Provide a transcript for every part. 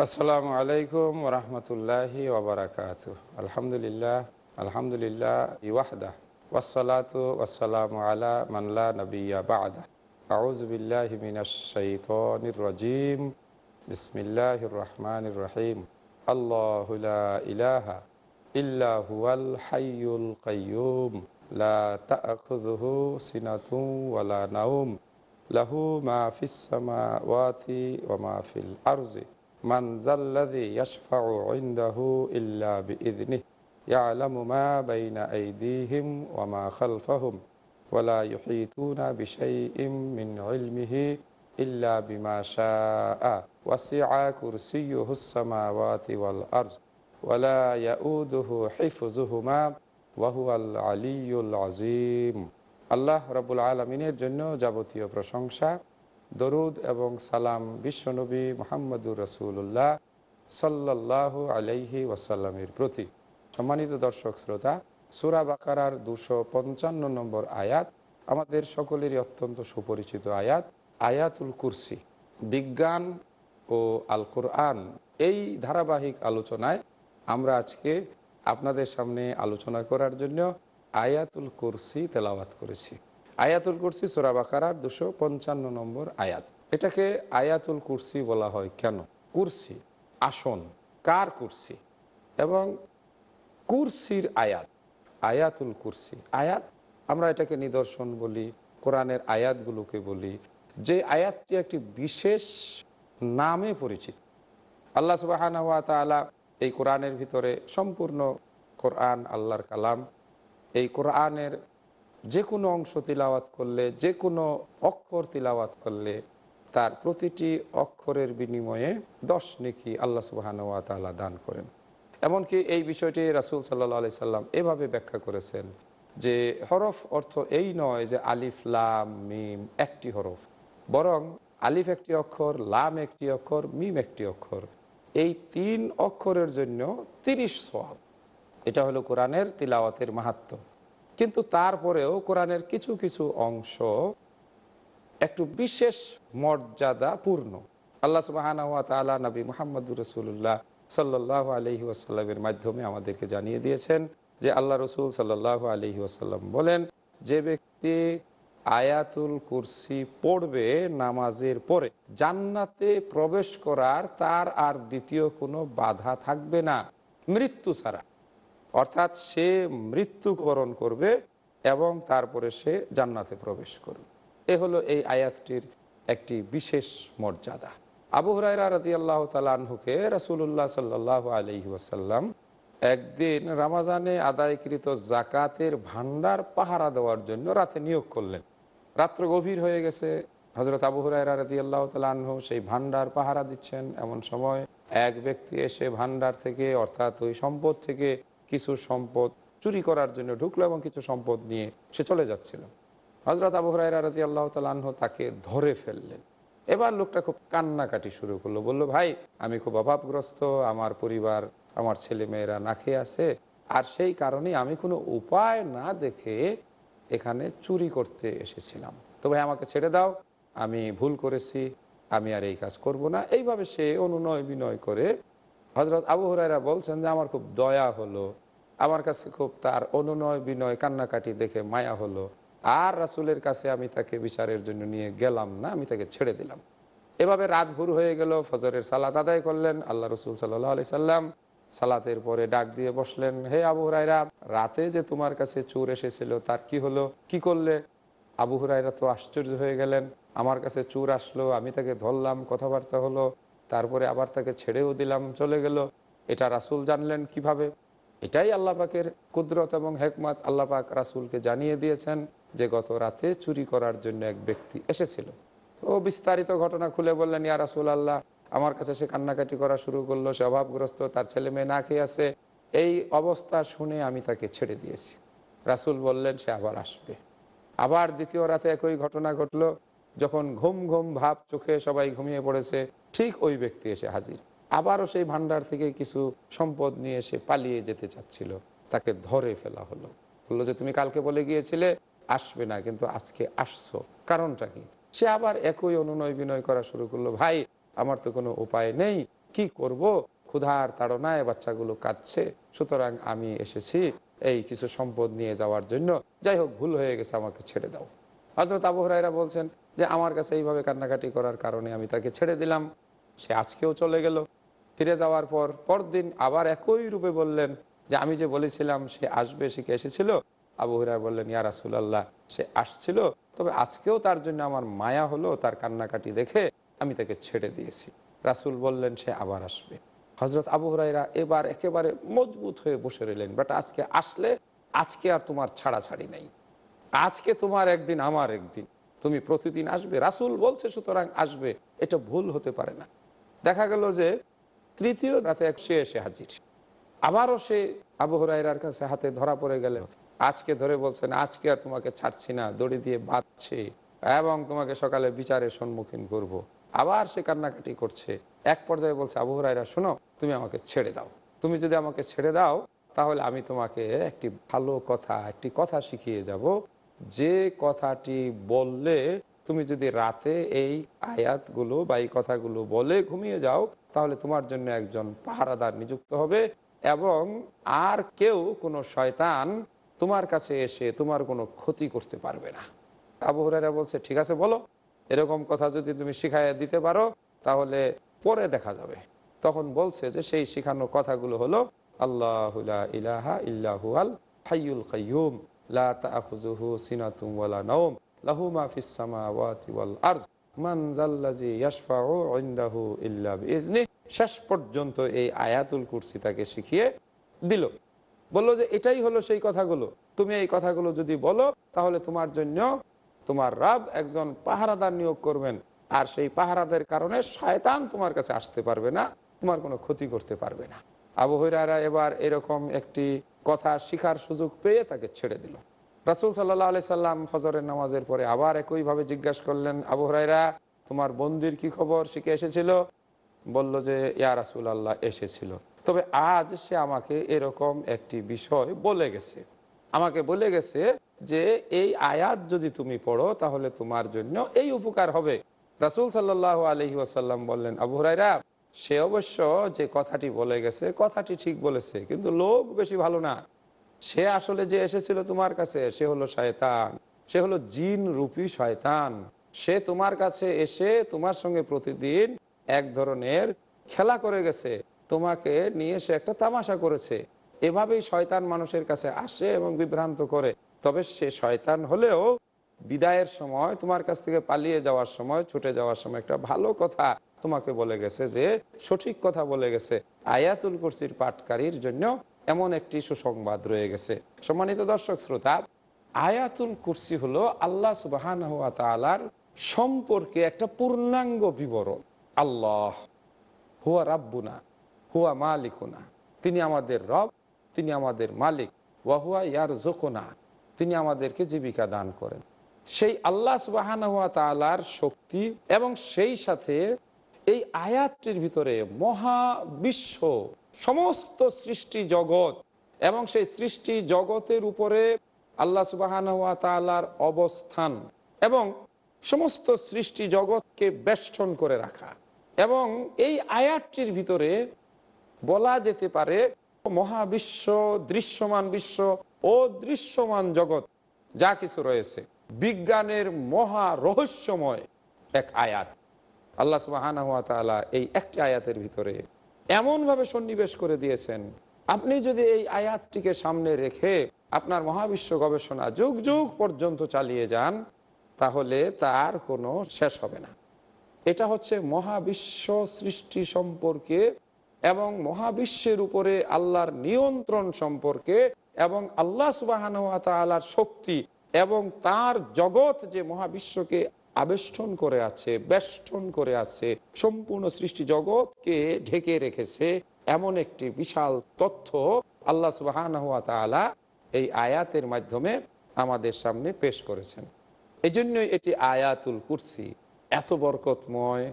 السلام عليكم ورحمة الله وبركاته الحمد لله الحمد لله وحده والصلاة والسلام على من لا نبي بعده أعوذ بالله من الشيطان الرجيم بسم الله الرحمن الرحيم الله لا إله إلا هو الحي القيوم لا تأخذه سنة ولا نوم له ما في السماوات وما في الأرض من ذا الذي يشفع عنده إلا بإذنه يعلم ما بين أيديهم وما خلفهم ولا يحيطون بشيء من علمه إلا بما شاء وسع كرسيه السماوات والأرض ولا يؤوده حفظهما وهو العلي العظيم الله رب العالمين جنو جابوتيو প্রশংসা দরুদ এবং সালাম বিশ্বনবী মোহাম্মদুর রসুল্লাহ সাল্লাহ আলাইহি ওয়াসাল্লামের প্রতি সম্মানিত দর্শক শ্রোতা সুরা বাকারার দুশো পঞ্চান্ন নম্বর আয়াত আমাদের সকলেরই অত্যন্ত সুপরিচিত আয়াত আয়াতুল কুরসি বিজ্ঞান ও আল কোরআন এই ধারাবাহিক আলোচনায় আমরা আজকে আপনাদের সামনে আলোচনা করার জন্য আয়াতুল কুরসি তেলাওয়াত করেছি আয়াতুল কুরসি সোরা বাকার দুশো পঞ্চান্ন নম্বর আয়াত এটাকে আয়াতুল কুরসি বলা হয় কেন কুরসি আসন কার কুরসি এবং কুরসির আয়াত আয়াতুল কুরসি আয়াত আমরা এটাকে নিদর্শন বলি কোরআনের আয়াতগুলোকে বলি যে আয়াতটি একটি বিশেষ নামে পরিচিত আল্লাহ আলা এই কোরআনের ভিতরে সম্পূর্ণ কোরআন আল্লাহর কালাম এই কোরআনের যে কোনো অংশ তিলাওয়াত করলে যে কোনো অক্ষর তিলাওয়াত করলে তার প্রতিটি অক্ষরের বিনিময়ে দশ নেকি আল্লাহ সুবাহানুয়া তালা দান করেন এমনকি এই বিষয়টি রাসুল সাল্লা আলি সাল্লাম এভাবে ব্যাখ্যা করেছেন যে হরফ অর্থ এই নয় যে আলিফ লাম মিম একটি হরফ বরং আলিফ একটি অক্ষর লাম একটি অক্ষর মিম একটি অক্ষর এই তিন অক্ষরের জন্য তিরিশ সব এটা হলো কোরআনের তিলাওয়াতের মাহাত্ম্য কিন্তু তারপরেও কোরআনের কিছু কিছু অংশ একটু বিশেষ মর্যাদাপূর্ণ আল্লাহ সুবাহানা নবী মোহাম্মদুর রসুল্লাহ সাল্লাহ আলহি আসাল্লামের মাধ্যমে আমাদেরকে জানিয়ে দিয়েছেন যে আল্লাহ রসুল সাল্লাহ আলহি আসাল্লাম বলেন যে ব্যক্তি আয়াতুল কুরসি পড়বে নামাজের পরে জান্নাতে প্রবেশ করার তার আর দ্বিতীয় কোনো বাধা থাকবে না মৃত্যু ছাড়া অর্থাৎ সে মৃত্যুবরণ করবে এবং তারপরে সে জান্নাতে প্রবেশ করবে এ হলো এই আয়াতটির একটি বিশেষ মর্যাদা আবু হরাইরা রাজি আল্লাহ তালাহুকে রাসুল্লাহ সাল্লাহ আলি ওয়াসাল্লাম একদিন রামাজানে আদায়কৃত জাকাতের ভান্ডার পাহারা দেওয়ার জন্য রাতে নিয়োগ করলেন রাত্র গভীর হয়ে গেছে হজরত আবু হরাইরা রাজি আল্লাহ তালাহ সেই ভান্ডার পাহারা দিচ্ছেন এমন সময় এক ব্যক্তি এসে ভান্ডার থেকে অর্থাৎ ওই সম্পদ থেকে কিছু সম্পদ চুরি করার জন্য ঢুকলো এবং কিছু সম্পদ নিয়ে সে চলে যাচ্ছিল হজরত আবু হরাই রাতি আল্লাহ তালাহ তাকে ধরে ফেললেন এবার লোকটা খুব কান্নাকাটি শুরু করলো বলল ভাই আমি খুব অভাবগ্রস্ত আমার পরিবার আমার ছেলে মেয়েরা না খেয়ে আছে আর সেই কারণে আমি কোনো উপায় না দেখে এখানে চুরি করতে এসেছিলাম তো ভাই আমাকে ছেড়ে দাও আমি ভুল করেছি আমি আর এই কাজ করব না এইভাবে সে অনুনয় বিনয় করে হজরত আবু হরাইরা বলছেন যে আমার খুব দয়া হলো আমার কাছে খুব তার অনুনয় বিনয় কান্নাকাটি দেখে মায়া হলো আর রাসুলের কাছে আমি তাকে বিচারের জন্য নিয়ে গেলাম না আমি তাকে ছেড়ে দিলাম এভাবে রাত ভুর হয়ে গেল ফজরের সালাত আদায় করলেন আল্লাহ রসুল সাল্লাহ আলি সাল্লাম সালাতের পরে ডাক দিয়ে বসলেন হে আবু হুরাইরা রাতে যে তোমার কাছে চোর এসেছিল তার কি হলো কি করলে আবু হুরাইরা তো আশ্চর্য হয়ে গেলেন আমার কাছে চোর আসলো আমি তাকে ধরলাম কথাবার্তা হলো তারপরে আবার তাকে ছেড়েও দিলাম চলে গেল এটা রাসুল জানলেন কিভাবে এটাই আল্লাহ পাকের কুদরত এবং হেকমত আল্লাহ পাক রাসুলকে জানিয়ে দিয়েছেন যে গত রাতে চুরি করার জন্য এক ব্যক্তি এসেছিল ও বিস্তারিত ঘটনা খুলে বললেন ইয়া রাসুল আল্লাহ আমার কাছে সে কান্নাকাটি করা শুরু করলো সে অভাবগ্রস্ত তার ছেলে মেয়ে না খেয়ে আছে এই অবস্থা শুনে আমি তাকে ছেড়ে দিয়েছি রাসুল বললেন সে আবার আসবে আবার দ্বিতীয় রাতে একই ঘটনা ঘটলো যখন ঘুম ঘুম ভাব চোখে সবাই ঘুমিয়ে পড়েছে ঠিক ওই ব্যক্তি এসে হাজির আবারও সেই ভান্ডার থেকে কিছু সম্পদ নিয়ে সে পালিয়ে যেতে চাচ্ছিল তাকে ধরে ফেলা হলো বললো যে তুমি কালকে বলে গিয়েছিলে আসবে না কিন্তু আজকে আসছো কারণটা কি সে আবার একই অনুনয় বিনয় করা শুরু করলো ভাই আমার তো কোনো উপায় নেই কি করব ক্ষুধার তাড়নায় বাচ্চাগুলো কাঁদছে সুতরাং আমি এসেছি এই কিছু সম্পদ নিয়ে যাওয়ার জন্য যাই হোক ভুল হয়ে গেছে আমাকে ছেড়ে দাও হজরত আবহরাইরা বলছেন যে আমার কাছে এইভাবে কান্নাকাটি করার কারণে আমি তাকে ছেড়ে দিলাম সে আজকেও চলে গেল ফিরে যাওয়ার পর পরদিন আবার একই রূপে বললেন যে আমি যে বলেছিলাম সে আসবে সে কে এসেছিল আবু হিরা বললেন ইয়া রাসুলাল্লাহ সে আসছিল তবে আজকেও তার জন্য আমার মায়া হলো তার কান্নাকাটি দেখে আমি তাকে ছেড়ে দিয়েছি রাসুল বললেন সে আবার আসবে হজরত আবু হরাইরা এবার একেবারে মজবুত হয়ে বসে রইলেন বাট আজকে আসলে আজকে আর তোমার ছাড়া ছাড়ি নেই আজকে তোমার একদিন আমার একদিন তুমি প্রতিদিন আসবে রাসুল বলছে সুতরাং আসবে এটা ভুল হতে পারে না দেখা গেল যে তৃতীয় রাতে এক সে এসে হাজির আবারও সে আবু হরাইরার কাছে হাতে ধরা পড়ে গেল আজকে ধরে বলছেন আজকে আর তোমাকে ছাড়ছি না দড়ি দিয়ে বাঁধছে এবং তোমাকে সকালে বিচারে সম্মুখীন করব। আবার সে কান্নাকাটি করছে এক পর্যায়ে বলছে আবু হরাইরা শোনো তুমি আমাকে ছেড়ে দাও তুমি যদি আমাকে ছেড়ে দাও তাহলে আমি তোমাকে একটি ভালো কথা একটি কথা শিখিয়ে যাব যে কথাটি বললে তুমি যদি রাতে এই আয়াতগুলো বা এই কথাগুলো বলে ঘুমিয়ে যাও তাহলে তোমার জন্য একজন পাহারাদার নিযুক্ত হবে এবং আর কেউ কোনো শয়তান তোমার কাছে এসে তোমার কোনো ক্ষতি করতে পারবে না হরারা বলছে ঠিক আছে বলো এরকম কথা যদি তুমি শিখাইয়া দিতে পারো তাহলে পরে দেখা যাবে তখন বলছে যে সেই শিখানো কথাগুলো হলো আল্লাহ ইলাহা ইল্লাহুয়াল হাইউল কাইম লা শেষ পর্যন্ত এই আয়াতুল কুরসি তাকে শিখিয়ে দিল বললো যে এটাই হলো সেই কথাগুলো তুমি এই কথাগুলো যদি বলো তাহলে তোমার জন্য তোমার রাব একজন পাহারাদার নিয়োগ করবেন আর সেই পাহারাদের কারণে শয়তান তোমার কাছে আসতে পারবে না তোমার কোনো ক্ষতি করতে পারবে না আবহাওয়ারা এবার এরকম একটি কথা শিখার সুযোগ পেয়ে তাকে ছেড়ে দিল রাসুল সাল্লাহ আলি সাল্লাম ফজরের নামাজের পরে আবার একইভাবে জিজ্ঞাসা করলেন আবু হরাইরা তোমার বন্দির কি খবর সে কি এসেছিল বলল যে ইয়া রাসুল আল্লাহ এসেছিল তবে আজ সে আমাকে এরকম একটি বিষয় বলে গেছে আমাকে বলে গেছে যে এই আয়াত যদি তুমি পড়ো তাহলে তোমার জন্য এই উপকার হবে রাসুল সাল্লাহ আলহি আসাল্লাম বললেন আবু হরাইরা সে অবশ্য যে কথাটি বলে গেছে কথাটি ঠিক বলেছে কিন্তু লোক বেশি ভালো না সে আসলে যে এসেছিল তোমার কাছে সে হলো শয়তান সে হলো জিন রূপী শয়তান সে তোমার কাছে এসে তোমার সঙ্গে প্রতিদিন এক ধরনের খেলা করে গেছে তোমাকে নিয়ে সে একটা তামাশা করেছে এভাবেই শয়তান মানুষের কাছে আসে এবং বিভ্রান্ত করে তবে সে শয়তান হলেও বিদায়ের সময় তোমার কাছ থেকে পালিয়ে যাওয়ার সময় ছুটে যাওয়ার সময় একটা ভালো কথা তোমাকে বলে গেছে যে সঠিক কথা বলে গেছে আয়াতুল কুরসির পাঠকারীর জন্য এমন একটি সুসংবাদ রয়ে গেছে সম্মানিত দর্শক শ্রোতা আয়াতুল কুরসি হলো আল্লাহ সুবাহান তালার সম্পর্কে একটা পূর্ণাঙ্গ বিবরণ আল্লাহ হুয়া রাব্বুনা হুয়া মালিকুনা তিনি আমাদের রব তিনি আমাদের মালিক ওয়াহুয়া ইয়ার জোকোনা তিনি আমাদেরকে জীবিকা দান করেন সেই আল্লাহ সুবাহান হুয়া তালার শক্তি এবং সেই সাথে এই আয়াতটির ভিতরে মহা বিশ্ব সমস্ত সৃষ্টি জগৎ এবং সেই সৃষ্টি জগতের উপরে আল্লাহ সুবাহান তালার অবস্থান এবং সমস্ত সৃষ্টি জগৎকে বেষ্টন করে রাখা এবং এই আয়াতটির ভিতরে বলা যেতে পারে মহাবিশ্ব দৃশ্যমান বিশ্ব ও দৃশ্যমান জগৎ যা কিছু রয়েছে বিজ্ঞানের মহা রহস্যময় এক আয়াত আল্লাহ সুবাহ এই একটি আয়াতের ভিতরে এমনভাবে সন্নিবেশ করে দিয়েছেন আপনি যদি এই আয়াতটিকে সামনে রেখে আপনার মহাবিশ্ব গবেষণা যুগ যুগ পর্যন্ত চালিয়ে যান তাহলে তার কোনো শেষ হবে না এটা হচ্ছে মহাবিশ্ব সৃষ্টি সম্পর্কে এবং মহাবিশ্বের উপরে আল্লাহর নিয়ন্ত্রণ সম্পর্কে এবং আল্লাহ সুবাহান তালার শক্তি এবং তার জগৎ যে মহাবিশ্বকে আবেষ্টন করে আছে বেষ্টন করে আছে সম্পূর্ণ সৃষ্টি জগৎকে ঢেকে রেখেছে এমন একটি বিশাল তথ্য আল্লাহ সুবাহান এই আয়াতের মাধ্যমে আমাদের সামনে পেশ করেছেন এই জন্যই এটি আয়াতুল কুরসি এত বরকতময়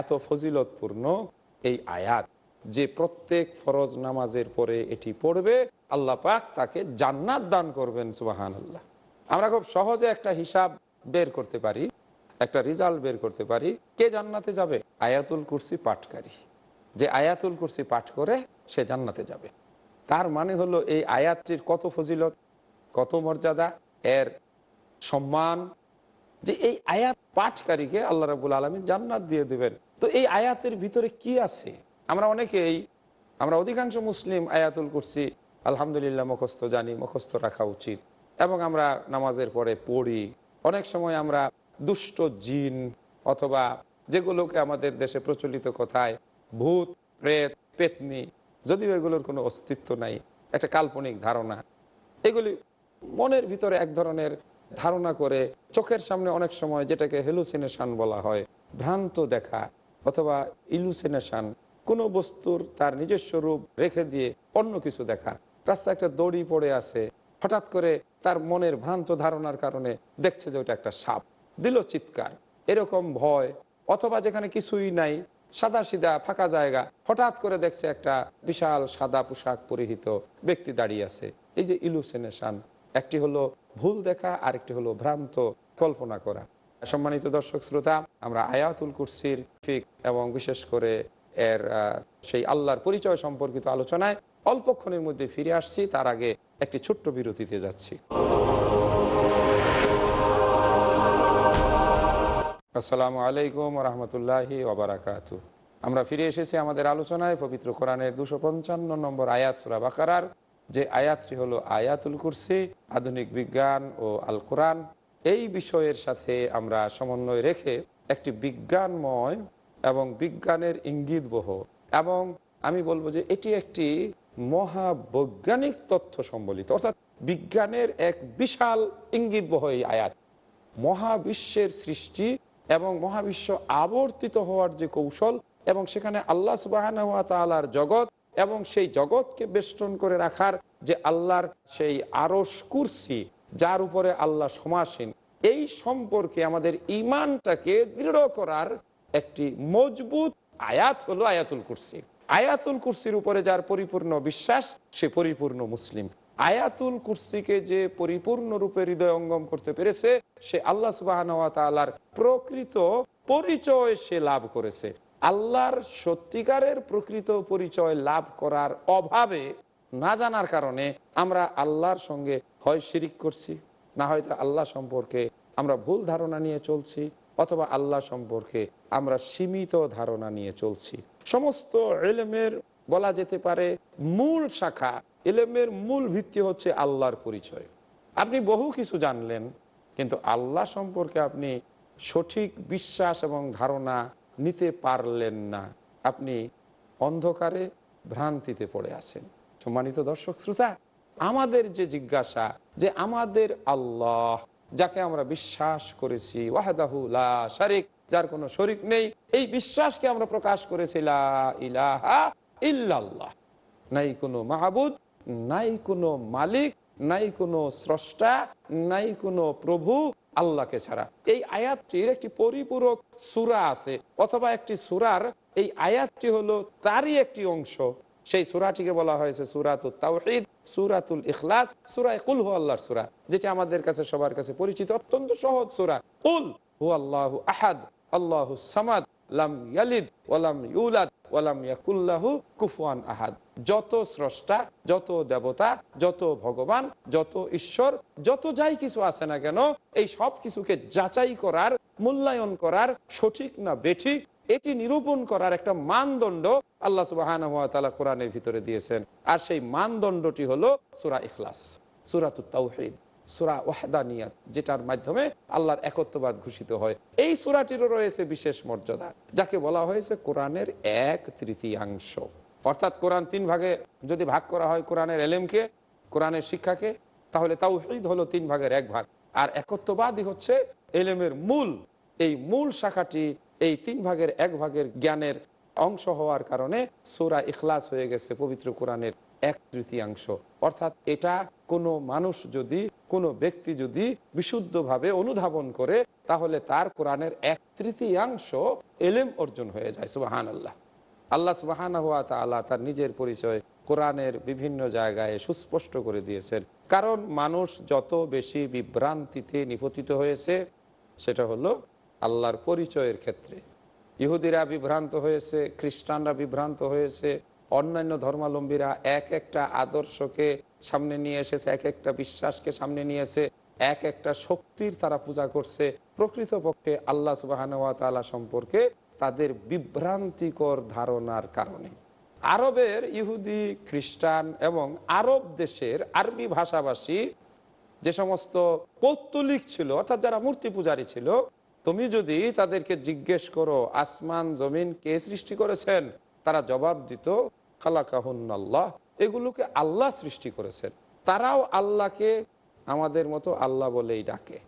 এত ফজিলতপূর্ণ এই আয়াত যে প্রত্যেক ফরজ নামাজের পরে এটি পড়বে আল্লাহ পাক তাকে জান্নাত দান করবেন সুবাহান আল্লাহ আমরা খুব সহজে একটা হিসাব বের করতে পারি একটা রেজাল্ট বের করতে পারি কে জান্নাতে যাবে আয়াতুল কুরসি পাঠকারী যে আয়াতুল কুরসি পাঠ করে সে জান্নাতে যাবে তার মানে হলো এই আয়াতটির কত ফজিলত কত মর্যাদা এর সম্মান যে এই আয়াত পাঠকারীকে আল্লাহ রাবুল আলমী জান্নাত দিয়ে দেবেন তো এই আয়াতের ভিতরে কি আছে আমরা অনেকেই আমরা অধিকাংশ মুসলিম আয়াতুল কুরসি আলহামদুলিল্লাহ মুখস্থ জানি মুখস্থ রাখা উচিত এবং আমরা নামাজের পরে পড়ি অনেক সময় আমরা দুষ্ট জিন অথবা যেগুলোকে আমাদের দেশে প্রচলিত কথায় ভূত প্রেত পেতনি যদিও এগুলোর কোনো অস্তিত্ব নাই একটা কাল্পনিক ধারণা এগুলি মনের ভিতরে এক ধরনের ধারণা করে চোখের সামনে অনেক সময় যেটাকে হেলুসিনেশান বলা হয় ভ্রান্ত দেখা অথবা ইলুসিনেশান কোনো বস্তুর তার নিজস্ব রূপ রেখে দিয়ে অন্য কিছু দেখা রাস্তা একটা দড়ি পড়ে আছে হঠাৎ করে তার মনের ভ্রান্ত ধারণার কারণে দেখছে যে ওটা একটা সাপ দিল চিৎকার এরকম ভয় অথবা যেখানে কিছুই নাই সাদা সিদা ফাঁকা জায়গা হঠাৎ করে দেখছে একটা বিশাল সাদা পোশাক পরিহিত ব্যক্তি দাঁড়িয়ে আছে এই যে ইলুসেনেশন একটি হলো ভুল দেখা আর একটি হলো ভ্রান্ত কল্পনা করা সম্মানিত দর্শক শ্রোতা আমরা আয়াতুল কুরসির ঠিক এবং বিশেষ করে এর সেই আল্লাহর পরিচয় সম্পর্কিত আলোচনায় অল্পক্ষণের মধ্যে ফিরে আসছি তার আগে একটি ছোট্ট বিরতিতে যাচ্ছি আসসালামু আলাইকুম রহমতুল্লাহি ওবরাকাত আমরা ফিরে এসেছি আমাদের আলোচনায় পবিত্র কোরআনের দুশো পঞ্চান্ন নম্বর আয়াত সুরা বাকার যে আয়াতটি হলো আয়াতুল কুরসি আধুনিক বিজ্ঞান ও আল কোরআন এই বিষয়ের সাথে আমরা সমন্বয় রেখে একটি বিজ্ঞানময় এবং বিজ্ঞানের ইঙ্গিত বহ এবং আমি বলবো যে এটি একটি মহাবৈজ্ঞানিক তথ্য সম্বলিত অর্থাৎ বিজ্ঞানের এক বিশাল ইঙ্গিত বহ এই আয়াত মহাবিশ্বের সৃষ্টি এবং মহাবিশ্ব আবর্তিত হওয়ার যে কৌশল এবং সেখানে আল্লাহ সুবাহর জগৎ এবং সেই জগৎকে বেষ্টন করে রাখার যে আল্লাহর সেই আরস কুর্সি যার উপরে আল্লাহ সমাসীন এই সম্পর্কে আমাদের ইমানটাকে দৃঢ় করার একটি মজবুত আয়াত হলো আয়াতুল কুর্সি আয়াতুল কুর্সির উপরে যার পরিপূর্ণ বিশ্বাস সে পরিপূর্ণ মুসলিম আয়াতুল কুরসিকে যে পরিপূর্ণরূপে হৃদয় অঙ্গম করতে পেরেছে সে আল্লাহ সুবাহর প্রকৃত পরিচয় সে লাভ করেছে আল্লাহর সত্যিকারের প্রকৃত পরিচয় লাভ করার অভাবে না জানার কারণে আমরা আল্লাহর সঙ্গে হয় শিরিক করছি না হয়তো আল্লাহ সম্পর্কে আমরা ভুল ধারণা নিয়ে চলছি অথবা আল্লাহ সম্পর্কে আমরা সীমিত ধারণা নিয়ে চলছি সমস্ত এলমের বলা যেতে পারে মূল শাখা এলেমের মূল ভিত্তি হচ্ছে আল্লাহর পরিচয় আপনি বহু কিছু জানলেন কিন্তু আল্লাহ সম্পর্কে আপনি সঠিক বিশ্বাস এবং ধারণা নিতে পারলেন না আপনি অন্ধকারে ভ্রান্তিতে পড়ে আছেন সম্মানিত দর্শক শ্রোতা আমাদের যে জিজ্ঞাসা যে আমাদের আল্লাহ যাকে আমরা বিশ্বাস করেছি ওয়াহাদাহুলা শারিক যার কোনো শরিক নেই এই বিশ্বাসকে আমরা প্রকাশ করেছি ইলাহা ইল্লাল্লাহ নাই কোনো মাহবুদ নাই কোনো মালিক নাই কোনো স্রষ্টা নাই কোনো প্রভু আল্লাহকে ছাড়া এই আয়াতটির একটি পরিপূরক সুরা আছে অথবা একটি সুরার এই আয়াতটি হলো তারই একটি অংশ সেই সুরাটিকে বলা হয়েছে সুরাতুল তাওহিদ সুরাতুল ইখলাস সুরা কুল হু আল্লাহর সুরা যেটি আমাদের কাছে সবার কাছে পরিচিত অত্যন্ত সহজ সুরা কুল হু আল্লাহ আহাদ আল্লাহ সামাদ লাম ইয়ালিদ ওয়ালাম ইউলাদ ওয়ালাম ইয়াকুল্লাহু আহাদ যত স্রষ্টা যত দেবতা যত ভগবান যত ঈশ্বর যত যাই কিছু আছে না কেন এই সব কিছুকে যাচাই করার মূল্যায়ন করার সঠিক না বেঠিক এটি নিরূপণ করার একটা মানদণ্ড আল্লাহ সুবাহ তালা কোরআনের ভিতরে দিয়েছেন আর সেই মানদণ্ডটি হলো সুরা ইখলাস সুরাত তাওহিদ সুরা ওয়াহদানিয়াত যেটার মাধ্যমে আল্লাহর একত্ববাদ ঘোষিত হয় এই সুরাটিরও রয়েছে বিশেষ মর্যাদা যাকে বলা হয়েছে কোরআনের এক তৃতীয়াংশ অর্থাৎ কোরআন তিন ভাগে যদি ভাগ করা হয় কোরআনের এলেমকে কোরআনের শিক্ষাকে তাহলে তাও ঈদ হলো তিন ভাগের এক ভাগ আর একত্ববাদই হচ্ছে এলেমের মূল এই মূল শাখাটি এই তিন ভাগের এক ভাগের জ্ঞানের অংশ হওয়ার কারণে সোরা ইখলাস হয়ে গেছে পবিত্র কোরআনের এক তৃতীয়াংশ অর্থাৎ এটা কোনো মানুষ যদি কোনো ব্যক্তি যদি বিশুদ্ধভাবে অনুধাবন করে তাহলে তার কোরআনের এক তৃতীয়াংশ এলেম অর্জন হয়ে যায় সুবাহান আল্লাহ আল্লাহ সুবাহান তা আল্লাহ তার নিজের পরিচয় কোরআনের বিভিন্ন জায়গায় সুস্পষ্ট করে দিয়েছেন কারণ মানুষ যত বেশি বিভ্রান্তিতে নিপতিত হয়েছে সেটা হলো আল্লাহর পরিচয়ের ক্ষেত্রে ইহুদিরা বিভ্রান্ত হয়েছে খ্রিস্টানরা বিভ্রান্ত হয়েছে অন্যান্য ধর্মাবলম্বীরা এক একটা আদর্শকে সামনে নিয়ে এসেছে এক একটা বিশ্বাসকে সামনে নিয়ে এসে এক একটা শক্তির তারা পূজা করছে প্রকৃতপক্ষে আল্লাহ সুবাহানুয়া সম্পর্কে তাদের বিভ্রান্তিকর ধারণার কারণে আরবের ইহুদি খ্রিস্টান এবং আরব দেশের আরবি ভাষাভাষী যে সমস্ত পৌত্তলিক ছিল অর্থাৎ যারা মূর্তি পূজারী ছিল তুমি যদি তাদেরকে জিজ্ঞেস করো আসমান জমিন কে সৃষ্টি করেছেন তারা জবাব দিত খালাকাহুন্নাল্লাহ এগুলোকে আল্লাহ সৃষ্টি করেছেন তারাও আল্লাহকে আমাদের মতো আল্লাহ বলেই ডাকে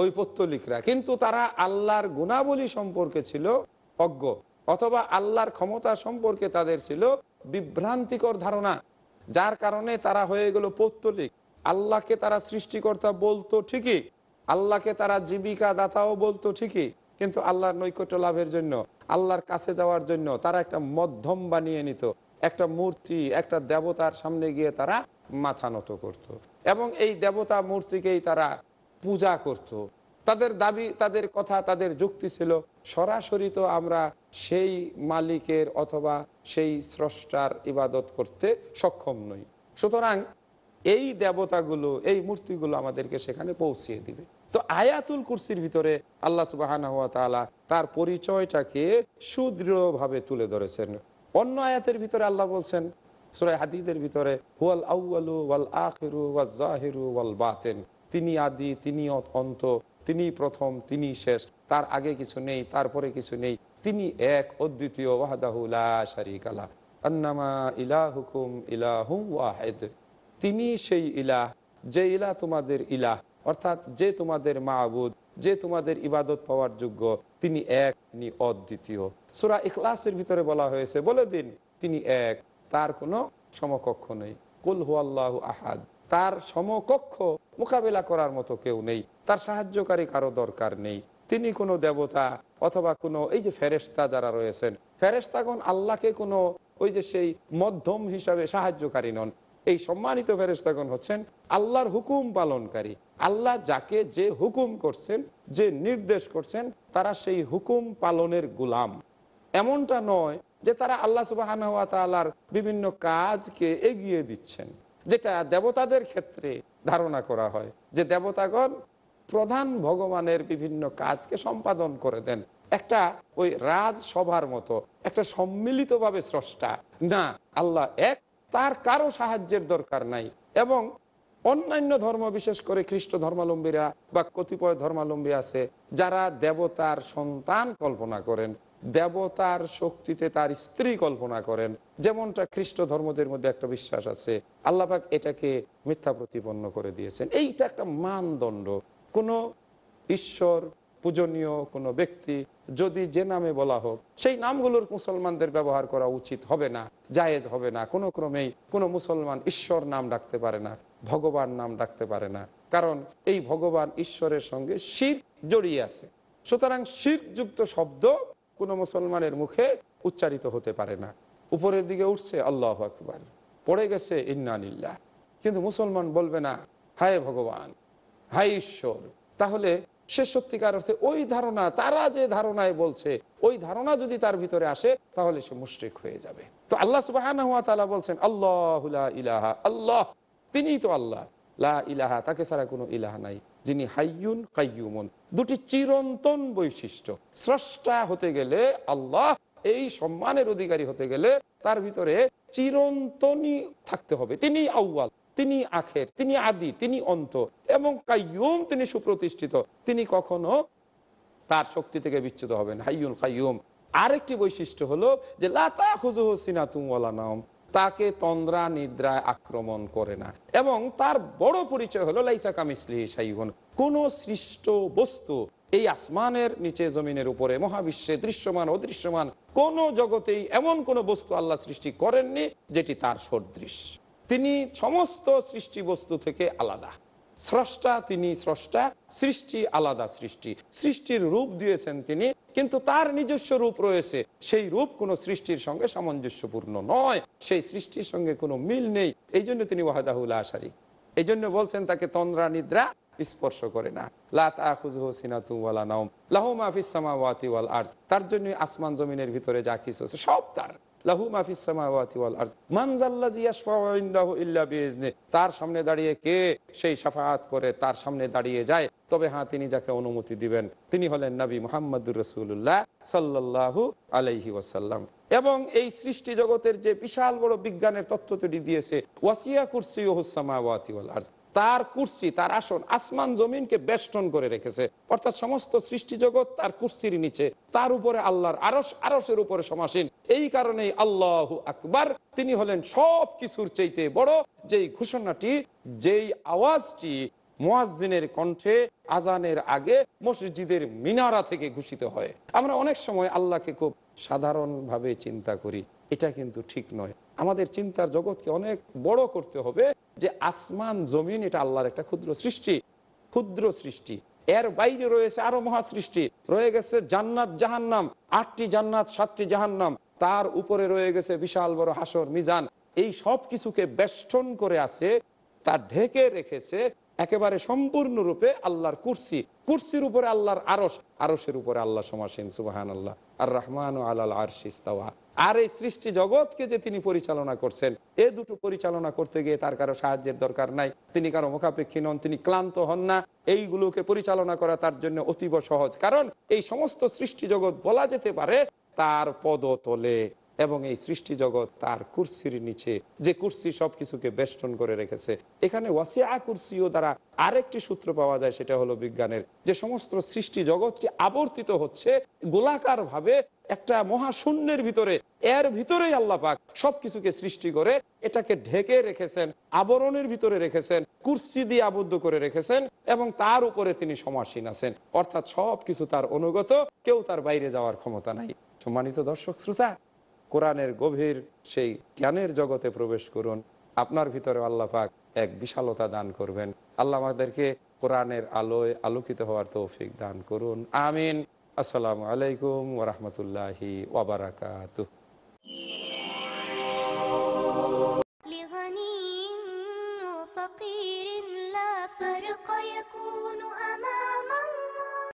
ওই পত্তলিকরা কিন্তু তারা আল্লাহর গুণাবলী সম্পর্কে ছিল অজ্ঞ অথবা আল্লাহর ক্ষমতা সম্পর্কে তাদের ছিল বিভ্রান্তিকর ধারণা যার কারণে তারা হয়ে গেল পত্তলিক আল্লাহকে তারা সৃষ্টিকর্তা বলতো ঠিকই আল্লাহকে তারা জীবিকা দাতাও বলতো ঠিকই কিন্তু আল্লাহর নৈকট্য লাভের জন্য আল্লাহর কাছে যাওয়ার জন্য তারা একটা মধ্যম বানিয়ে নিত একটা মূর্তি একটা দেবতার সামনে গিয়ে তারা মাথা নত করত। এবং এই দেবতা মূর্তিকেই তারা পূজা করত। তাদের দাবি তাদের কথা তাদের যুক্তি ছিল সরাসরি তো আমরা সেই মালিকের অথবা সেই স্রষ্টার ইবাদত করতে সক্ষম নই সুতরাং এই দেবতাগুলো এই মূর্তিগুলো আমাদেরকে সেখানে পৌঁছিয়ে দিবে তো আয়াতুল কুরসির ভিতরে আল্লাহ সুবাহ তার পরিচয়টাকে সুদৃঢ়ভাবে তুলে ধরেছেন অন্য আয়াতের ভিতরে আল্লাহ বলছেন সুরাই হাদিদের ভিতরে হুয়াল আউ্বালু ওয়াল আখিরু ওয়াল জাহিরু ওয়াল বাতেন তিনি আদি তিনি অন্ত তিনি প্রথম তিনি শেষ তার আগে কিছু নেই তারপরে কিছু নেই তিনি এক অদ্বিতীয় ওয়াহাদাহুলা শারিক আলা আন্নামা ইলাহুকুম ইলাহু ওয়াহেদ তিনি সেই ইলাহ যে ইলা তোমাদের ইলাহ অর্থাৎ যে তোমাদের মাহবুদ যে তোমাদের ইবাদত পাওয়ার যোগ্য তিনি এক তিনি অদ্বিতীয় সুরা ইখলাসের ভিতরে বলা হয়েছে বলে দিন তিনি এক তার কোনো সমকক্ষ নেই কুল হুয়াল্লাহ আহাদ তার সমকক্ষ মোকাবেলা করার মতো কেউ নেই তার সাহায্যকারী কারো দরকার নেই তিনি কোনো দেবতা অথবা কোনো এই যে ফেরেস্তা যারা রয়েছেন ফেরেস্তাগণ আল্লাহকে কোনো ওই যে সেই মধ্যম হিসাবে সাহায্যকারী নন এই সম্মানিত ফেরেস্তাগণ হচ্ছেন আল্লাহর হুকুম পালনকারী আল্লাহ যাকে যে হুকুম করছেন যে নির্দেশ করছেন তারা সেই হুকুম পালনের গুলাম এমনটা নয় যে তারা আল্লাহ সুবাহর বিভিন্ন কাজকে এগিয়ে দিচ্ছেন যেটা দেবতাদের ক্ষেত্রে ধারণা করা হয় যে দেবতাগণ প্রধান ভগবানের বিভিন্ন কাজকে সম্পাদন করে দেন একটা ওই রাজসভার মতো একটা সম্মিলিতভাবে স্রষ্টা না আল্লাহ এক তার কারো সাহায্যের দরকার নাই এবং অন্যান্য ধর্ম বিশেষ করে খ্রিস্ট ধর্মালম্বীরা বা কতিপয় ধর্মালম্বী আছে যারা দেবতার সন্তান কল্পনা করেন দেবতার শক্তিতে তার স্ত্রী কল্পনা করেন যেমনটা খ্রিস্ট ধর্মদের মধ্যে একটা বিশ্বাস আছে আল্লাপাক এটাকে মিথ্যা প্রতিপন্ন করে দিয়েছেন এইটা একটা মানদণ্ড কোনো ঈশ্বর পূজনীয় কোনো ব্যক্তি যদি যে নামে বলা হোক সেই নামগুলোর মুসলমানদের ব্যবহার করা উচিত হবে না জায়েজ হবে না কোনো ক্রমেই কোনো মুসলমান ঈশ্বর নাম ডাকতে পারে না ভগবান নাম ডাকতে পারে না কারণ এই ভগবান ঈশ্বরের সঙ্গে শির জড়িয়ে আছে সুতরাং যুক্ত শব্দ কোনো মুসলমানের মুখে উচ্চারিত হতে পারে না উপরের দিকে উঠছে আল্লাহ আকবর পড়ে গেছে ইন্নানিল্লাহ কিন্তু মুসলমান বলবে না হায় ভগবান হায় ঈশ্বর তাহলে সে সত্যিকার অর্থে ওই ধারণা তারা যে ধারণায় বলছে ওই ধারণা যদি তার ভিতরে আসে তাহলে সে মুশ্রিক হয়ে যাবে তো আল্লাহ সুবাহ বলছেন আল্লাহ ইলাহা আল্লাহ তিনি তো আল্লাহ ইলাহা তাকে ছাড়া কোনো ইলাহা নাই যিনি হাইয়ুন কাইয়ুমন দুটি চিরন্তন বৈশিষ্ট্য স্রষ্টা হতে গেলে আল্লাহ এই সম্মানের অধিকারী হতে গেলে তার ভিতরে চিরন্তনই থাকতে হবে তিনি আউ্বাল তিনি আখের তিনি আদি তিনি অন্ত এবং কাইয়ুম তিনি সুপ্রতিষ্ঠিত তিনি কখনো তার শক্তি থেকে বিচ্যুত হবেন হাইয়ুল কাইয়ুম আরেকটি বৈশিষ্ট্য হলো যে লাতা হুজু হোসিনা তুমওয়ালা নাম তাকে তন্দ্রা নিদ্রায় আক্রমণ করে না এবং তার বড় পরিচয় হলো লাইসা কামিসলি সাইহন কোন সৃষ্ট বস্তু এই আসমানের নিচে জমিনের উপরে মহাবিশ্বে দৃশ্যমান অদৃশ্যমান কোন জগতেই এমন কোনো বস্তু আল্লাহ সৃষ্টি করেননি যেটি তার সদৃশ তিনি সমস্ত সৃষ্টি বস্তু থেকে আলাদা স্রষ্টা তিনি স্রষ্টা সৃষ্টি আলাদা সৃষ্টি সৃষ্টির রূপ দিয়েছেন তিনি কিন্তু তার নিজস্ব রূপ রয়েছে সেই রূপ কোন সৃষ্টির সঙ্গে সামঞ্জস্যপূর্ণ নয় সেই সৃষ্টির সঙ্গে কোনো মিল নেই এই জন্য তিনি ওয়াহাদাহুল আশারি এই জন্য বলছেন তাকে তন্দ্রা নিদ্রা স্পর্শ করে না তার জন্য আসমান জমিনের ভিতরে যা কিছু আছে সব তার তার সামনে দাঁড়িয়ে কে সেই সাফাহাত করে তার সামনে দাঁড়িয়ে যায় তবে হ্যাঁ তিনি যাকে অনুমতি দিবেন তিনি হলেন নবী মোহাম্মদ রসুল্লাহ সাল্লাহু আলহি ওয়াসাল্লাম এবং এই সৃষ্টি জগতের যে বিশাল বড় বিজ্ঞানের তত্ত্ব তৈরি দিয়েছে ওয়াসিয়া কুরসি ওহসামাওয়াতি ওয়াল আর্জ তার কুর্সি তার আসন আসমান জমিনকে বেষ্টন করে রেখেছে অর্থাৎ সমস্ত সৃষ্টি জগৎ তার কুর্সির নিচে তার উপরে আল্লাহর আরস আরসের উপরে সমাসীন এই কারণেই আল্লাহ আকবার তিনি হলেন সব কিছুর চাইতে বড় যেই ঘোষণাটি যেই আওয়াজটি মোয়াজিনের কণ্ঠে আজানের আগে মসজিদের মিনারা থেকে ঘোষিত হয় আমরা অনেক সময় আল্লাহকে খুব সাধারণভাবে চিন্তা করি এটা কিন্তু ঠিক নয় আমাদের চিন্তার জগৎকে অনেক বড় করতে হবে যে আসমান জমিন এটা আল্লাহর একটা ক্ষুদ্র সৃষ্টি ক্ষুদ্র সৃষ্টি এর বাইরে রয়েছে আরো মহা সৃষ্টি রয়ে গেছে জান্নাত জাহান্নাম আটটি জান্নাত সাতটি জাহান্নাম তার উপরে রয়ে গেছে বিশাল বড় হাসর মিজান এই সব কিছুকে বেষ্টন করে আছে তা ঢেকে রেখেছে একেবারে সম্পূর্ণরূপে আল্লাহর কুর্সি কুর্সির উপরে আল্লাহর আরস আরসের উপরে আল্লাহ সমাসীন সুবাহান আল্লাহ আর রহমান আল্লাহ আরশিস্তাওয়া আর এই সৃষ্টি জগৎকে যে তিনি পরিচালনা করছেন এ দুটো পরিচালনা করতে গিয়ে তার কারো সাহায্যের দরকার নাই তিনি কারো মুখাপেক্ষী নন তিনি ক্লান্ত হন না এইগুলোকে পরিচালনা করা তার জন্য অতীব সহজ কারণ এই সমস্ত সৃষ্টি জগৎ বলা যেতে পারে তার পদতলে এবং এই সৃষ্টি জগৎ তার কুর্সির নিচে যে কুর্সি সবকিছুকে বেষ্টন করে রেখেছে এখানে ওয়াসিয়া কুর্সিও দ্বারা আরেকটি সূত্র পাওয়া যায় সেটা হলো বিজ্ঞানের যে সমস্ত সৃষ্টি জগৎটি আবর্তিত হচ্ছে গোলাকার ভাবে একটা মহাশূন্যের ভিতরে এর ভিতরে আল্লাপাক সবকিছুকে সৃষ্টি করে এটাকে ঢেকে রেখেছেন আবরণের ভিতরে রেখেছেন কুর্সি দিয়ে আবদ্ধ করে রেখেছেন এবং তার উপরে তিনি সমাসীন আছেন অর্থাৎ সবকিছু তার অনুগত কেউ তার বাইরে যাওয়ার ক্ষমতা নাই সম্মানিত দর্শক শ্রোতা কোরআনের গভীর সেই জ্ঞানের জগতে প্রবেশ করুন আপনার ভিতরে আল্লাহ পাক এক বিশালতা দান করবেন আল্লাহ আমাদেরকে কোরআনের আলোয় আলোকিত হওয়ার তৌফিক দান করুন আমিন আসসালামু আলাইকুম ওরহমতুল্লাহি ওবরাকাত